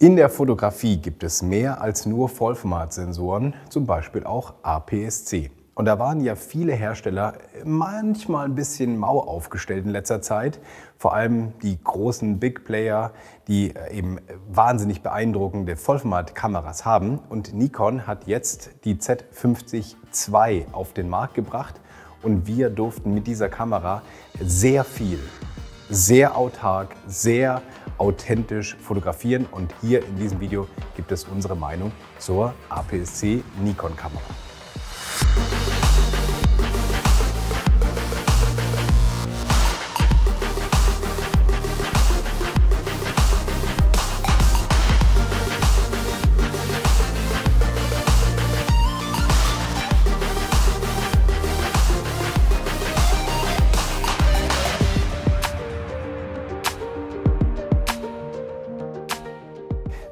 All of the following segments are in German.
In der Fotografie gibt es mehr als nur Vollformatsensoren, zum Beispiel auch APS-C. Und da waren ja viele Hersteller manchmal ein bisschen mau aufgestellt in letzter Zeit. Vor allem die großen Big Player, die äh, eben wahnsinnig beeindruckende Vollformatkameras haben. Und Nikon hat jetzt die Z50 II auf den Markt gebracht. Und wir durften mit dieser Kamera sehr viel sehr autark, sehr authentisch fotografieren und hier in diesem Video gibt es unsere Meinung zur APS-C Nikon Kamera.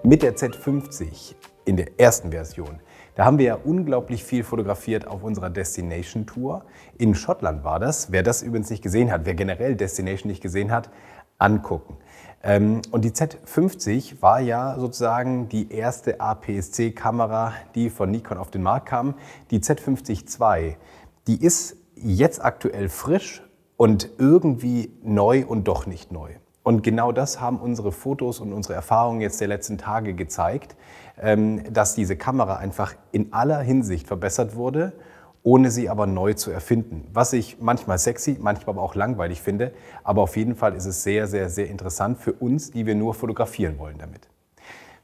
mit der Z50 in der ersten Version. Da haben wir ja unglaublich viel fotografiert auf unserer Destination Tour. In Schottland war das. Wer das übrigens nicht gesehen hat, wer generell Destination nicht gesehen hat, angucken. Ähm, und die Z50 war ja sozusagen die erste APS-C-Kamera, die von Nikon auf den Markt kam. Die Z50 II, die ist jetzt aktuell frisch und irgendwie neu und doch nicht neu. Und genau das haben unsere Fotos und unsere Erfahrungen jetzt der letzten Tage gezeigt, ähm, dass diese Kamera einfach in aller Hinsicht verbessert wurde, ohne sie aber neu zu erfinden. Was ich manchmal sexy, manchmal aber auch langweilig finde, aber auf jeden Fall ist es sehr, sehr, sehr interessant für uns, die wir nur fotografieren wollen damit.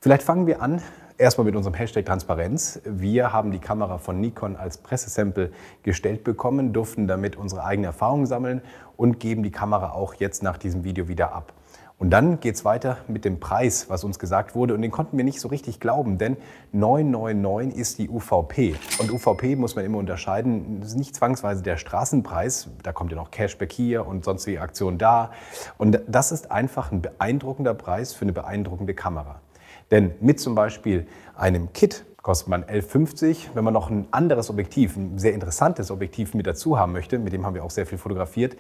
Vielleicht fangen wir an Erstmal mit unserem Hashtag Transparenz. Wir haben die Kamera von Nikon als Pressesample gestellt bekommen, durften damit unsere eigene Erfahrung sammeln und geben die Kamera auch jetzt nach diesem Video wieder ab. Und dann geht es weiter mit dem Preis, was uns gesagt wurde. Und den konnten wir nicht so richtig glauben, denn 999 ist die UVP. Und UVP muss man immer unterscheiden. Das ist nicht zwangsweise der Straßenpreis. Da kommt ja noch Cashback hier und sonstige Aktionen da. Und das ist einfach ein beeindruckender Preis für eine beeindruckende Kamera. Denn mit zum Beispiel einem Kit kostet man 11,50. Wenn man noch ein anderes Objektiv, ein sehr interessantes Objektiv mit dazu haben möchte, mit dem haben wir auch sehr viel fotografiert,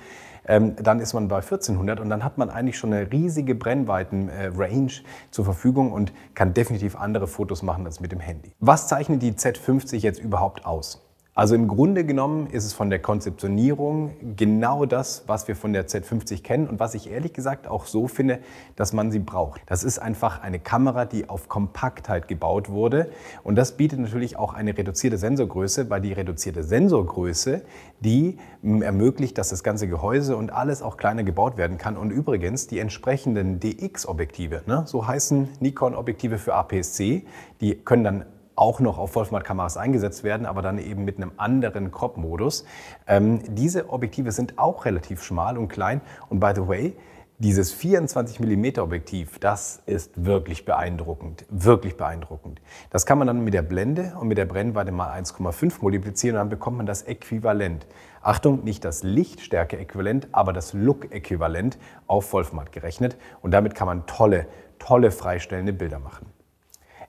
ähm, dann ist man bei 1400 und dann hat man eigentlich schon eine riesige Brennweiten-Range äh, zur Verfügung und kann definitiv andere Fotos machen als mit dem Handy. Was zeichnet die Z50 jetzt überhaupt aus? Also im Grunde genommen ist es von der Konzeptionierung genau das, was wir von der Z50 kennen und was ich ehrlich gesagt auch so finde, dass man sie braucht. Das ist einfach eine Kamera, die auf Kompaktheit gebaut wurde und das bietet natürlich auch eine reduzierte Sensorgröße, weil die reduzierte Sensorgröße, die mm, ermöglicht, dass das ganze Gehäuse und alles auch kleiner gebaut werden kann und übrigens die entsprechenden DX-Objektive, ne, so heißen Nikon-Objektive für APS-C, die können dann auch noch auf Vollformatkameras eingesetzt werden, aber dann eben mit einem anderen Crop-Modus. Ähm, diese Objektive sind auch relativ schmal und klein. Und by the way, dieses 24 mm Objektiv, das ist wirklich beeindruckend, wirklich beeindruckend. Das kann man dann mit der Blende und mit der Brennweite mal 1,5 multiplizieren und dann bekommt man das Äquivalent. Achtung, nicht das Lichtstärke-Äquivalent, aber das Look-Äquivalent auf Vollformat gerechnet und damit kann man tolle, tolle freistellende Bilder machen.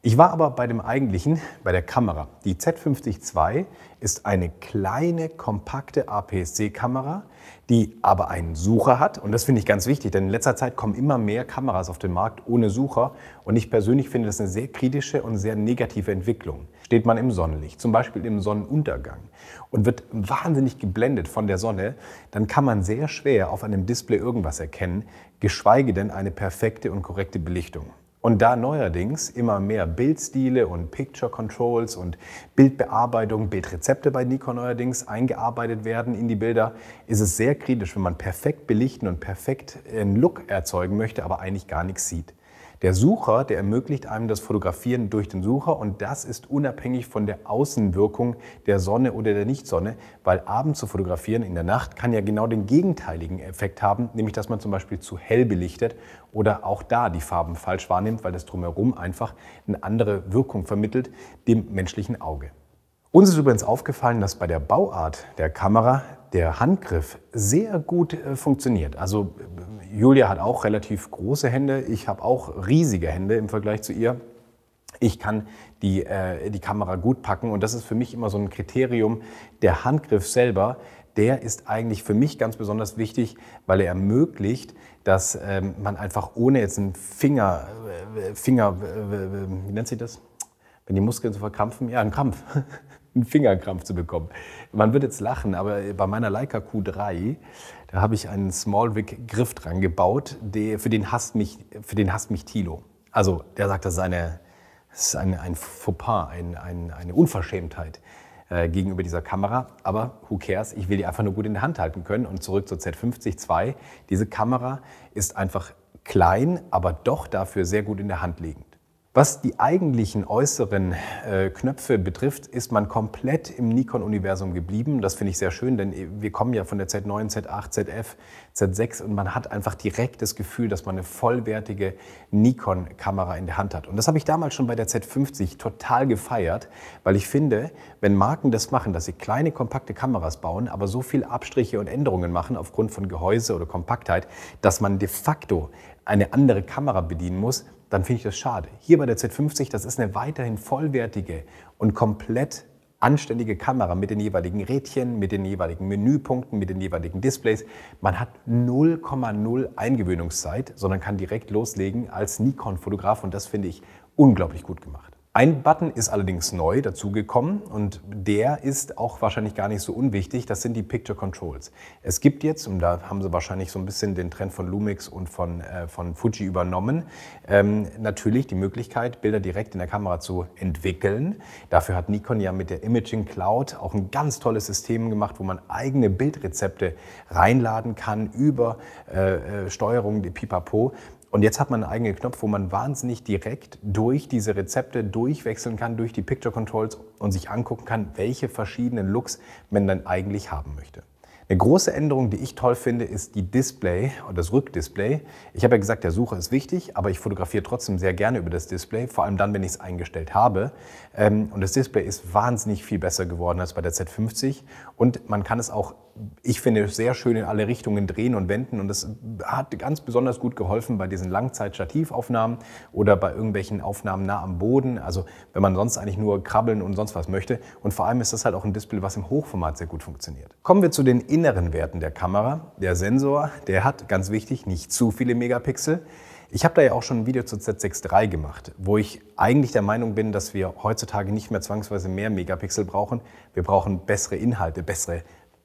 Ich war aber bei dem eigentlichen, bei der Kamera. Die Z50 II ist eine kleine, kompakte APS-C-Kamera, die aber einen Sucher hat. Und das finde ich ganz wichtig, denn in letzter Zeit kommen immer mehr Kameras auf den Markt ohne Sucher. Und ich persönlich finde das eine sehr kritische und sehr negative Entwicklung. Steht man im Sonnenlicht, zum Beispiel im Sonnenuntergang, und wird wahnsinnig geblendet von der Sonne, dann kann man sehr schwer auf einem Display irgendwas erkennen, geschweige denn eine perfekte und korrekte Belichtung. Und da neuerdings immer mehr Bildstile und Picture Controls und Bildbearbeitung, Bildrezepte bei Nikon neuerdings eingearbeitet werden in die Bilder, ist es sehr kritisch, wenn man perfekt belichten und perfekt einen Look erzeugen möchte, aber eigentlich gar nichts sieht. Der Sucher, der ermöglicht einem das Fotografieren durch den Sucher und das ist unabhängig von der Außenwirkung der Sonne oder der Nichtsonne, weil abends zu fotografieren in der Nacht kann ja genau den gegenteiligen Effekt haben, nämlich dass man zum Beispiel zu hell belichtet oder auch da die Farben falsch wahrnimmt, weil das drumherum einfach eine andere Wirkung vermittelt dem menschlichen Auge. Uns ist übrigens aufgefallen, dass bei der Bauart der Kamera der Handgriff sehr gut äh, funktioniert. Also Julia hat auch relativ große Hände, ich habe auch riesige Hände im Vergleich zu ihr. Ich kann die, äh, die Kamera gut packen und das ist für mich immer so ein Kriterium. Der Handgriff selber, der ist eigentlich für mich ganz besonders wichtig, weil er ermöglicht, dass ähm, man einfach ohne jetzt einen Finger, äh, Finger, äh, äh wie nennt sich das? Wenn die Muskeln so verkrampfen, ja, ein Krampf einen Fingerkrampf zu bekommen. Man wird jetzt lachen, aber bei meiner Leica Q3, da habe ich einen Small Smallwick Griff dran gebaut, der, für, den hasst mich, für den hasst mich Tilo. Also der sagt, das ist, eine, das ist eine, ein Fauxpas, ein, ein, eine Unverschämtheit äh, gegenüber dieser Kamera. Aber who cares, ich will die einfach nur gut in der Hand halten können. Und zurück zur Z50 II, diese Kamera ist einfach klein, aber doch dafür sehr gut in der Hand liegend. Was die eigentlichen äußeren äh, Knöpfe betrifft, ist man komplett im Nikon-Universum geblieben. Das finde ich sehr schön, denn äh, wir kommen ja von der Z9, Z8, ZF, Z6 und man hat einfach direkt das Gefühl, dass man eine vollwertige Nikon-Kamera in der Hand hat. Und das habe ich damals schon bei der Z50 total gefeiert, weil ich finde, wenn Marken das machen, dass sie kleine, kompakte Kameras bauen, aber so viel Abstriche und Änderungen machen aufgrund von Gehäuse oder Kompaktheit, dass man de facto eine andere Kamera bedienen muss, dann finde ich das schade. Hier bei der Z50, das ist eine weiterhin vollwertige und komplett anständige Kamera mit den jeweiligen Rädchen, mit den jeweiligen Menüpunkten, mit den jeweiligen Displays. Man hat 0,0 Eingewöhnungszeit, sondern kann direkt loslegen als Nikon-Fotograf und das finde ich unglaublich gut gemacht. Ein Button ist allerdings neu dazugekommen und der ist auch wahrscheinlich gar nicht so unwichtig. Das sind die Picture Controls. Es gibt jetzt, und da haben sie wahrscheinlich so ein bisschen den Trend von Lumix und von, äh, von Fuji übernommen, ähm, natürlich die Möglichkeit, Bilder direkt in der Kamera zu entwickeln. Dafür hat Nikon ja mit der Imaging Cloud auch ein ganz tolles System gemacht, wo man eigene Bildrezepte reinladen kann über äh, äh Steuerung, die Pipapo. Und jetzt hat man einen eigenen Knopf, wo man wahnsinnig direkt durch diese Rezepte durchwechseln kann, durch die Picture Controls und sich angucken kann, welche verschiedenen Looks man dann eigentlich haben möchte. Eine große Änderung, die ich toll finde, ist die Display und das Rückdisplay. Ich habe ja gesagt, der Sucher ist wichtig, aber ich fotografiere trotzdem sehr gerne über das Display, vor allem dann, wenn ich es eingestellt habe. Ähm, und das Display ist wahnsinnig viel besser geworden als bei der Z50. Und man kann es auch, ich finde, sehr schön in alle Richtungen drehen und wenden. Und das hat ganz besonders gut geholfen bei diesen Langzeit-Stativaufnahmen oder bei irgendwelchen Aufnahmen nah am Boden. Also wenn man sonst eigentlich nur krabbeln und sonst was möchte. Und vor allem ist das halt auch ein Display, was im Hochformat sehr gut funktioniert. Kommen wir zu den inneren Werten der Kamera. Der Sensor, der hat, ganz wichtig, nicht zu viele Megapixel. Ich habe da ja auch schon ein Video zu Z63 gemacht, wo ich eigentlich der Meinung bin, dass wir heutzutage nicht mehr zwangsweise mehr Megapixel brauchen. Wir brauchen bessere Inhalte, bessere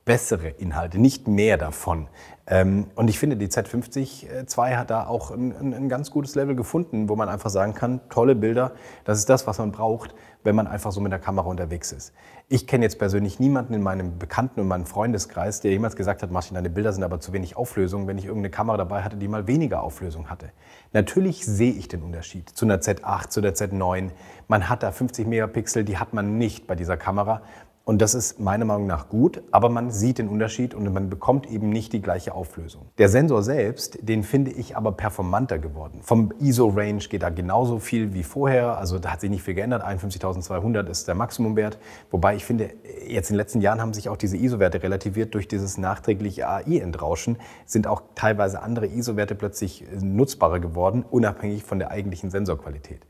bessere Inhalte, nicht mehr davon. Ähm, und ich finde, die Z50 II äh, hat da auch ein, ein, ganz gutes Level gefunden, wo man einfach sagen kann, tolle Bilder, das ist das, was man braucht, wenn man einfach so mit der Kamera unterwegs ist. Ich kenne jetzt persönlich niemanden in meinem Bekannten- und meinem Freundeskreis, der jemals gesagt hat, Martin, deine Bilder sind aber zu wenig Auflösung, wenn ich irgendeine Kamera dabei hatte, die mal weniger Auflösung hatte. Natürlich sehe ich den Unterschied zu einer Z8, zu der Z9. Man hat da 50 Megapixel, die hat man nicht bei dieser Kamera. Und das ist meiner Meinung nach gut, aber man sieht den Unterschied und man bekommt eben nicht die gleiche Auflösung. Der Sensor selbst, den finde ich aber performanter geworden. Vom ISO-Range geht da genauso viel wie vorher, also da hat sich nicht viel geändert. 51.200 ist der Maximumwert. Wobei ich finde, jetzt in den letzten Jahren haben sich auch diese ISO-Werte relativiert durch dieses nachträgliche AI-Entrauschen, sind auch teilweise andere ISO-Werte plötzlich nutzbarer geworden, unabhängig von der eigentlichen Sensorqualität.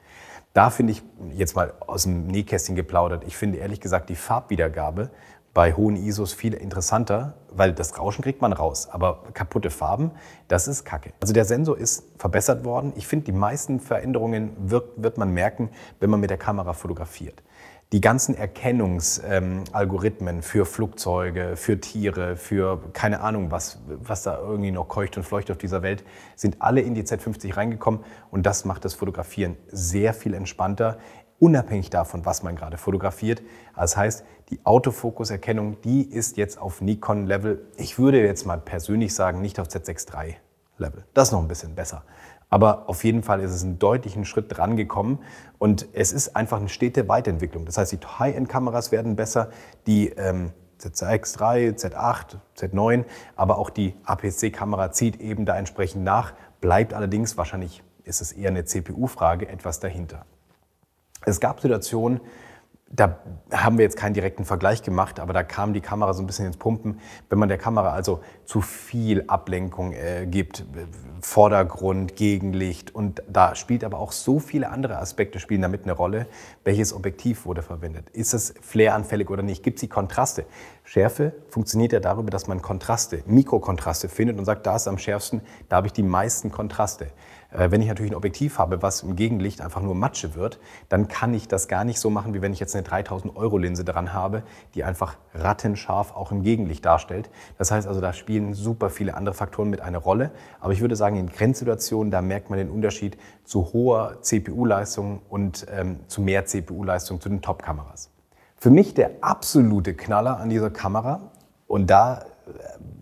Da finde ich, jetzt mal aus dem Nähkästchen geplaudert, ich finde ehrlich gesagt die Farbwiedergabe bei hohen ISOs viel interessanter, weil das Rauschen kriegt man raus. Aber kaputte Farben, das ist Kacke. Also der Sensor ist verbessert worden. Ich finde, die meisten Veränderungen wird, wird man merken, wenn man mit der Kamera fotografiert die ganzen Erkennungsalgorithmen ähm, für Flugzeuge, für Tiere, für keine Ahnung, was, was da irgendwie noch keucht und fleucht auf dieser Welt, sind alle in die Z50 reingekommen und das macht das Fotografieren sehr viel entspannter, unabhängig davon, was man gerade fotografiert. Das heißt, die Autofokuserkennung, die ist jetzt auf Nikon-Level, ich würde jetzt mal persönlich sagen, nicht auf z 63 Level. Das ist noch ein bisschen besser. Aber auf jeden Fall ist es einen deutlichen Schritt dran gekommen und es ist einfach eine stete Weiterentwicklung. Das heißt, die High-End-Kameras werden besser, die ähm, ZX3, Z8, Z9, aber auch die apc kamera zieht eben da entsprechend nach, bleibt allerdings, wahrscheinlich ist es eher eine CPU-Frage, etwas dahinter. Es gab Situationen, da haben wir jetzt keinen direkten Vergleich gemacht, aber da kam die Kamera so ein bisschen ins Pumpen. Wenn man der Kamera also zu viel Ablenkung äh, gibt, Vordergrund, Gegenlicht und da spielt aber auch so viele andere Aspekte spielen damit eine Rolle. Welches Objektiv wurde verwendet? Ist es flareanfällig oder nicht? Gibt es die Kontraste? Schärfe funktioniert ja darüber, dass man Kontraste, Mikrokontraste findet und sagt, da ist am schärfsten, da habe ich die meisten Kontraste. Äh, wenn ich natürlich ein Objektiv habe, was im Gegenlicht einfach nur Matsche wird, dann kann ich das gar nicht so machen, wie wenn ich jetzt eine 3000 Euro Linse dran habe, die einfach rattenscharf auch im Gegenlicht darstellt. Das heißt also, da spielen super viele andere Faktoren mit eine Rolle. Aber ich würde sagen, in Grenzsituationen, da merkt man den Unterschied zu hoher CPU-Leistung und ähm, zu mehr CPU-Leistung zu den Top-Kameras. Für mich der absolute Knaller an dieser Kamera und da äh,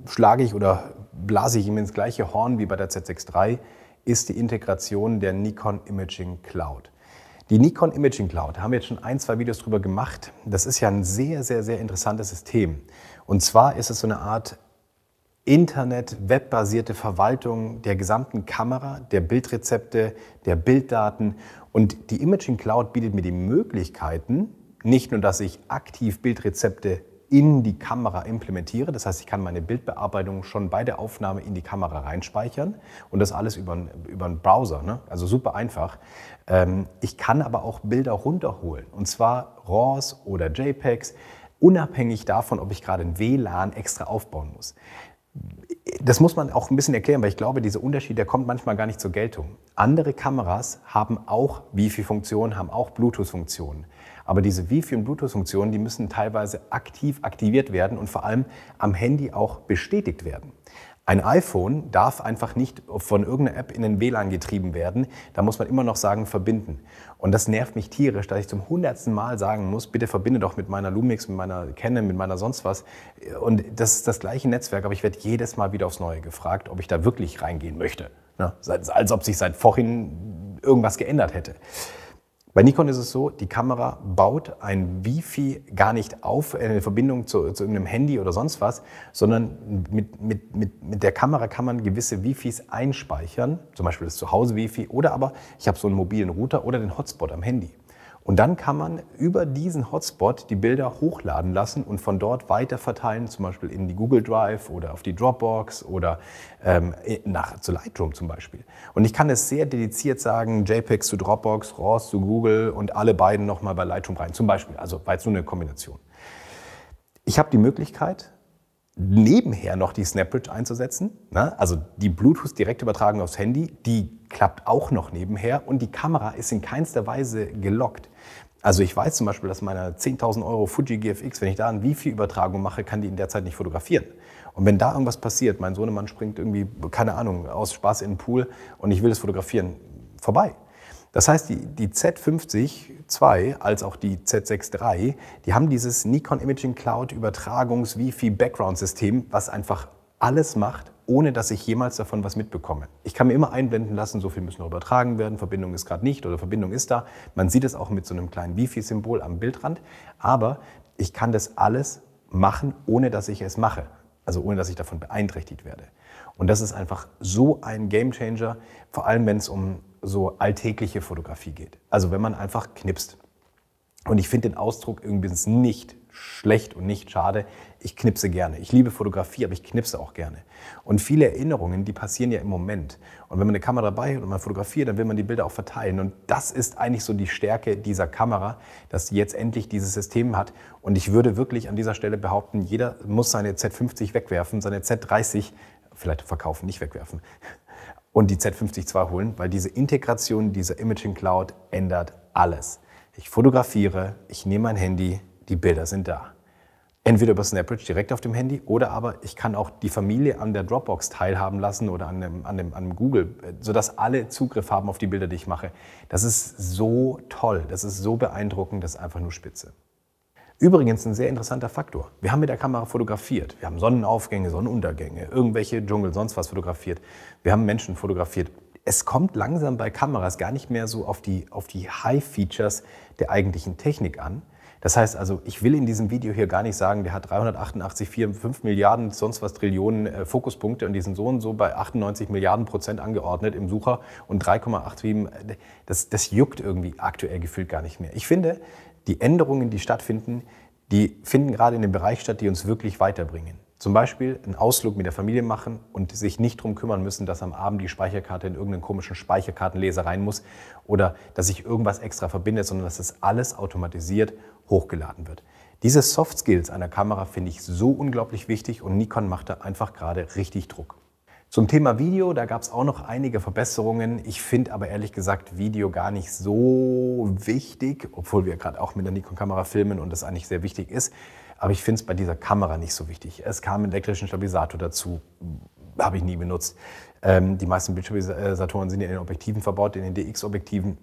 schlage ich oder blase ich ihm ins gleiche Horn wie bei der Z6 III, ist die Integration der Nikon Imaging Cloud. Die Nikon Imaging Cloud haben wir jetzt schon ein, zwei Videos drüber gemacht. Das ist ja ein sehr, sehr, sehr interessantes System. Und zwar ist es so eine Art Internet, webbasierte Verwaltung der gesamten Kamera, der Bildrezepte, der Bilddaten. Und die Imaging Cloud bietet mir die Möglichkeiten, nicht nur, dass ich aktiv Bildrezepte in die Kamera implementiere. Das heißt, ich kann meine Bildbearbeitung schon bei der Aufnahme in die Kamera reinspeichern und das alles über, einen, über einen Browser. Ne? Also super einfach. Ähm, ich kann aber auch Bilder runterholen und zwar RAWs oder JPEGs, unabhängig davon, ob ich gerade ein WLAN extra aufbauen muss das muss man auch ein bisschen erklären, weil ich glaube, dieser Unterschied, der kommt manchmal gar nicht zur Geltung. Andere Kameras haben auch Wi-Fi-Funktionen, haben auch Bluetooth-Funktionen. Aber diese Wi-Fi- und Bluetooth-Funktionen, die müssen teilweise aktiv aktiviert werden und vor allem am Handy auch bestätigt werden. Ein iPhone darf einfach nicht von irgendeiner App in den WLAN getrieben werden. Da muss man immer noch sagen, verbinden. Und das nervt mich tierisch, dass ich zum hundertsten Mal sagen muss, bitte verbinde doch mit meiner Lumix, mit meiner Canon, mit meiner sonst was. Und das ist das gleiche Netzwerk, aber ich werde jedes Mal wieder aufs Neue gefragt, ob ich da wirklich reingehen möchte. Na, ne? als ob sich seit vorhin irgendwas geändert hätte. Bei Nikon ist es so, die Kamera baut ein Wifi gar nicht auf, äh, eine Verbindung zu, zu einem Handy oder sonst was, sondern mit, mit, mit, mit der Kamera kann man gewisse Wifis einspeichern, zum Beispiel das Zuhause-Wifi oder aber ich habe so einen mobilen Router oder den Hotspot am Handy. Und dann kann man über diesen Hotspot die Bilder hochladen lassen und von dort weiter verteilen, zum Beispiel in die Google Drive oder auf die Dropbox oder ähm, nach, zu Lightroom zum Beispiel. Und ich kann es sehr dediziert sagen, JPEGs zu Dropbox, RAWs zu Google und alle beiden nochmal bei Lightroom rein, zum Beispiel. Also war jetzt nur eine Kombination. Ich habe die Möglichkeit, nebenher noch die SnapBridge einzusetzen. Ne? Also die Bluetooth direkt übertragen aufs Handy, die klappt auch noch nebenher und die Kamera ist in keinster Weise gelockt. Also ich weiß zum Beispiel, dass meine 10.000 Euro Fuji GFX, wenn ich da ein Wifi-Übertragung mache, kann die in der Zeit nicht fotografieren. Und wenn da irgendwas passiert, mein Sohnemann springt irgendwie, keine Ahnung, aus Spaß in den Pool und ich will das fotografieren, vorbei. Das heißt, die, die z 50 II als auch die Z6-3, die haben dieses Nikon Imaging Cloud Übertragungs Wi-Fi Background System, was einfach alles macht, ohne dass ich jemals davon was mitbekomme. Ich kann mir immer einblenden lassen, so viel müssen noch übertragen werden, Verbindung ist gerade nicht oder Verbindung ist da. Man sieht es auch mit so einem kleinen Wi-Fi-Symbol am Bildrand, aber ich kann das alles machen, ohne dass ich es mache, also ohne dass ich davon beeinträchtigt werde. Und das ist einfach so ein Gamechanger, vor allem wenn es um so alltägliche Fotografie geht. Also wenn man einfach knipst. Und ich finde den Ausdruck übrigens nicht schlecht und nicht schade. Ich knipse gerne. Ich liebe Fotografie, aber ich knipse auch gerne. Und viele Erinnerungen, die passieren ja im Moment. Und wenn man eine Kamera dabei hat und man fotografiert, dann will man die Bilder auch verteilen. Und das ist eigentlich so die Stärke dieser Kamera, dass sie jetzt endlich dieses System hat. Und ich würde wirklich an dieser Stelle behaupten, jeder muss seine Z50 wegwerfen, seine Z30 vielleicht verkaufen, nicht wegwerfen und die z 50 II holen, weil diese Integration dieser Imaging Cloud ändert alles. Ich fotografiere, ich nehme mein Handy, die Bilder sind da. Entweder über SnapBridge direkt auf dem Handy oder aber ich kann auch die Familie an der Dropbox teilhaben lassen oder an dem, an dem, an dem Google, sodass alle Zugriff haben auf die Bilder, die ich mache. Das ist so toll, das ist so beeindruckend, das ist einfach nur spitze. Übrigens ein sehr interessanter Faktor. Wir haben mit der Kamera fotografiert. Wir haben Sonnenaufgänge, Sonnenuntergänge, irgendwelche Dschungel, sonst was fotografiert. Wir haben Menschen fotografiert. Es kommt langsam bei Kameras gar nicht mehr so auf die, auf die High-Features der eigentlichen Technik an. Das heißt also, ich will in diesem Video hier gar nicht sagen, der hat 388, 4, 5 Milliarden, sonst was Trillionen äh, Fokuspunkte und die sind so und so bei 98 Milliarden Prozent angeordnet im Sucher und 3,87. Das, das juckt irgendwie aktuell gefühlt gar nicht mehr. Ich finde, die Änderungen, die stattfinden, die finden gerade in dem Bereich statt, die uns wirklich weiterbringen. Zum Beispiel einen Ausflug mit der Familie machen und sich nicht darum kümmern müssen, dass am Abend die Speicherkarte in irgendeinen komischen Speicherkartenleser rein muss oder dass sich irgendwas extra verbindet, sondern dass das alles automatisiert hochgeladen wird. Diese Soft Skills einer Kamera finde ich so unglaublich wichtig und Nikon macht da einfach gerade richtig Druck. Zum Thema Video, da gab es auch noch einige Verbesserungen. Ich finde aber ehrlich gesagt Video gar nicht so wichtig, obwohl wir gerade auch mit der Nikon-Kamera filmen und das eigentlich sehr wichtig ist. Aber ich finde es bei dieser Kamera nicht so wichtig. Es kam einen elektrischen Stabilisator dazu, hm, habe ich nie benutzt. Ähm, die meisten Bildstabilisatoren sind ja in den Objektiven verbaut, in den DX-Objektiven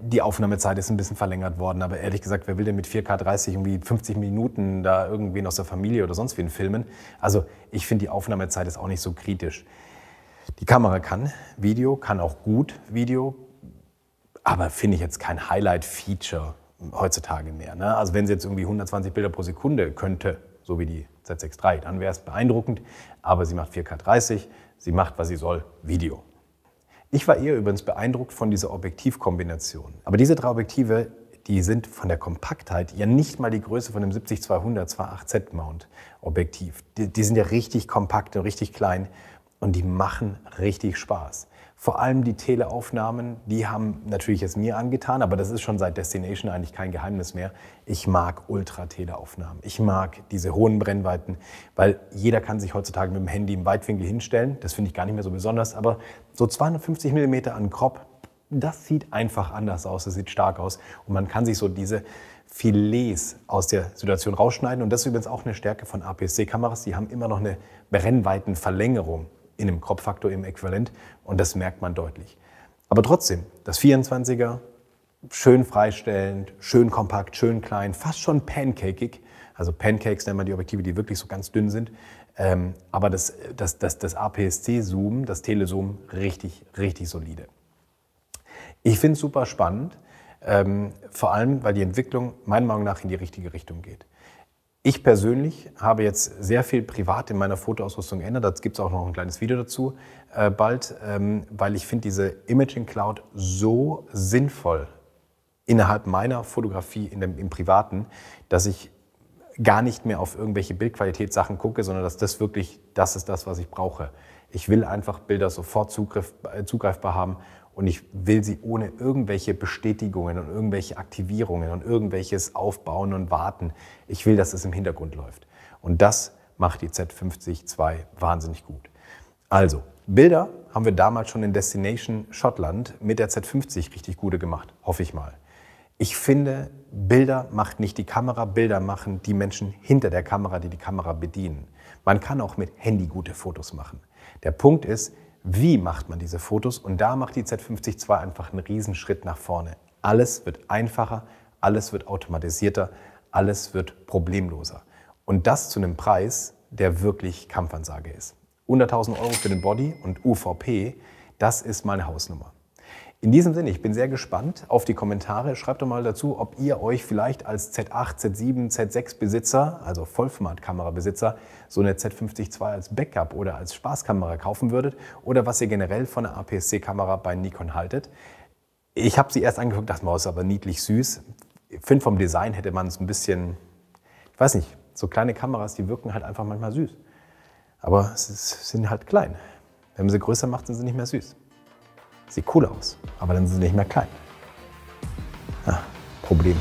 die Aufnahmezeit ist ein bisschen verlängert worden, aber ehrlich gesagt, wer will denn mit 4K30 irgendwie 50 Minuten da irgendwen aus der Familie oder sonst wen filmen? Also ich finde, die Aufnahmezeit ist auch nicht so kritisch. Die Kamera kann Video, kann auch gut Video, aber finde ich jetzt kein Highlight-Feature heutzutage mehr. Ne? Also wenn sie jetzt irgendwie 120 Bilder pro Sekunde könnte, so wie die Z6 III, dann wäre es beeindruckend, aber sie macht 4K30, sie macht, was sie soll, Video. Ich war eher übrigens beeindruckt von dieser Objektivkombination. Aber diese drei Objektive, die sind von der Kompaktheit ja nicht mal die Größe von einem 70-200, zwar z mount objektiv Die, die, sind ja richtig kompakt und richtig klein und die machen richtig Spaß. Vor allem die Teleaufnahmen, die haben natürlich es mir angetan, aber das ist schon seit Destination eigentlich kein Geheimnis mehr. Ich mag Ultra-Teleaufnahmen. Ich mag diese hohen Brennweiten, weil jeder kann sich heutzutage mit dem Handy im Weitwinkel hinstellen. Das finde ich gar nicht mehr so besonders, aber so 250 mm an Crop, das sieht einfach anders aus, das sieht stark aus und man kann sich so diese Filets aus der Situation rausschneiden und das ist übrigens auch eine Stärke von APS-C-Kameras, die haben immer noch eine Brennweitenverlängerung in dem Crop-Faktor eben äquivalent und das merkt man deutlich. Aber trotzdem, das 24er, schön freistellend, schön kompakt, schön klein, fast schon pancakeig. Also Pancakes nennen wir die Objektive, die wirklich so ganz dünn sind. Ähm, aber das, das, das, das APS-C-Zoom, das Telezoom, richtig, richtig solide. Ich finde es super spannend, ähm, vor allem, weil die Entwicklung meiner Meinung nach in die richtige Richtung geht. Ich persönlich habe jetzt sehr viel privat in meiner Fotoausrüstung geändert. Da gibt es auch noch ein kleines Video dazu äh, bald, ähm, weil ich finde diese Imaging Cloud so sinnvoll innerhalb meiner Fotografie in dem, im Privaten, dass ich gar nicht mehr auf irgendwelche Bildqualitätssachen gucke, sondern dass das wirklich das ist das, was ich brauche. Ich will einfach Bilder sofort zugreif, äh, zugreifbar haben und ich will sie ohne irgendwelche Bestätigungen und irgendwelche Aktivierungen und irgendwelches Aufbauen und Warten. Ich will, dass es im Hintergrund läuft. Und das macht die Z50 II wahnsinnig gut. Also, Bilder haben wir damals schon in Destination Schottland mit der Z50 richtig gute gemacht, hoffe ich mal. Ich finde, Bilder macht nicht die Kamera, Bilder machen die Menschen hinter der Kamera, die die Kamera bedienen. Man kann auch mit Handy gute Fotos machen. Der Punkt ist, wie macht man diese Fotos? Und da macht die Z50 II einfach einen Riesenschritt nach vorne. Alles wird einfacher, alles wird automatisierter, alles wird problemloser. Und das zu einem Preis, der wirklich Kampfansage ist. 100.000 Euro für den Body und UVP, das ist meine Hausnummer. In diesem Sinne, ich bin sehr gespannt auf die Kommentare. Schreibt doch mal dazu, ob ihr euch vielleicht als Z8, Z7, Z6 Besitzer, also Vollformatkamerabesitzer, so eine Z50 II als Backup oder als Spaßkamera kaufen würdet oder was ihr generell von einer APS-C-Kamera bei Nikon haltet. Ich habe sie erst angeguckt, dachte mir, oh, ist aber niedlich süß. Ich finde, vom Design hätte man es ein bisschen, ich weiß nicht, so kleine Kameras, die wirken halt einfach manchmal süß. Aber sie sind halt klein. Wenn man sie größer macht, sind sie nicht mehr süß. Sieht cool aus, aber dann sind sie nicht mehr klein. Ah, Problem.